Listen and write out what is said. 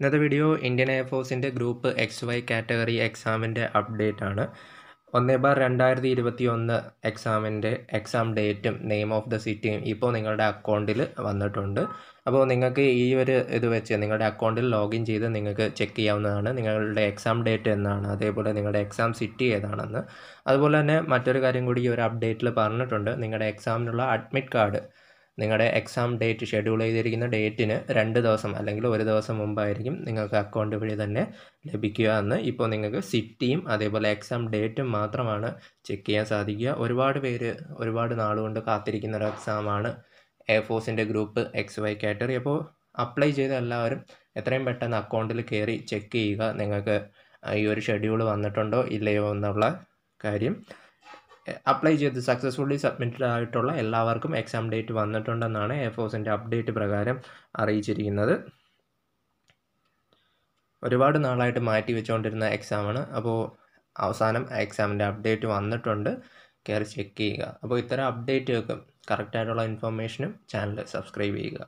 ഇന്നത്തെ video Indian എയർഫോഴ്സിൻ്റെ group X Y category എക്സാമിൻ്റെ അപ്ഡേറ്റ് ആണ് ഒന്നേ ബാർ രണ്ടായിരത്തി ഇരുപത്തി ഒന്ന് എക്സാമിൻ്റെ എക്സാം ഡേറ്റും നെയിം ഓഫ് ദ സിറ്റിയും ഇപ്പോൾ നിങ്ങളുടെ അക്കൗണ്ടിൽ വന്നിട്ടുണ്ട് അപ്പോൾ നിങ്ങൾക്ക് ഈ ഒരു ഇത് വെച്ച് നിങ്ങളുടെ അക്കൗണ്ടിൽ ലോഗിൻ ചെയ്ത് നിങ്ങൾക്ക് ചെക്ക് ചെയ്യാവുന്നതാണ് നിങ്ങളുടെ എക്സാം ഡേറ്റ് എന്നാണ് അതേപോലെ നിങ്ങളുടെ എക്സാം സിറ്റി ഏതാണെന്ന് അതുപോലെ തന്നെ മറ്റൊരു കാര്യം കൂടി ഈ ഒരു അപ്ഡേറ്റിൽ പറഞ്ഞിട്ടുണ്ട് നിങ്ങളുടെ എക്സാമിനുള്ള അഡ്മിറ്റ് കാർഡ് നിങ്ങളുടെ എക്സാം ഡേറ്റ് ഷെഡ്യൂൾ ചെയ്തിരിക്കുന്ന ഡേറ്റിന് രണ്ട് ദിവസം അല്ലെങ്കിൽ ഒരു ദിവസം മുമ്പായിരിക്കും നിങ്ങൾക്ക് അക്കൗണ്ട് വഴി തന്നെ ലഭിക്കുക എന്ന് ഇപ്പോൾ നിങ്ങൾക്ക് സിറ്റിയും അതേപോലെ എക്സാം ഡേറ്റും മാത്രമാണ് ചെക്ക് ചെയ്യാൻ സാധിക്കുക ഒരുപാട് പേര് ഒരുപാട് നാളുകൊണ്ട് കാത്തിരിക്കുന്ന ഒരു എക്സാമാണ് ഫോഴ്സിൻ്റെ ഗ്രൂപ്പ് എക്സ് വൈ കാറ്ററി അപ്പോൾ അപ്ലൈ ചെയ്ത എല്ലാവരും എത്രയും പെട്ടെന്ന് അക്കൗണ്ടിൽ കയറി ചെക്ക് ചെയ്യുക നിങ്ങൾക്ക് ഈ ഒരു ഷെഡ്യൂൾ വന്നിട്ടുണ്ടോ ഇല്ലയോ എന്നുള്ള കാര്യം അപ്ലൈ ചെയ്ത് സക്സസ്ഫുള്ളി സബ്മിറ്റഡ് ആയിട്ടുള്ള എല്ലാവർക്കും എക്സാം ഡേറ്റ് വന്നിട്ടുണ്ടെന്നാണ് എഫോസിൻ്റെ അപ്ഡേറ്റ് പ്രകാരം അറിയിച്ചിരിക്കുന്നത് ഒരുപാട് നാളായിട്ട് മാറ്റി വെച്ചുകൊണ്ടിരുന്ന എക്സാമാണ് അപ്പോൾ അവസാനം എക്സാമിൻ്റെ അപ്ഡേറ്റ് വന്നിട്ടുണ്ട് കയറി ചെക്ക് ചെയ്യുക അപ്പോൾ ഇത്തരം അപ്ഡേറ്റ് വെക്കും കറക്റ്റായിട്ടുള്ള ഇൻഫർമേഷനും ചാനൽ സബ്സ്ക്രൈബ് ചെയ്യുക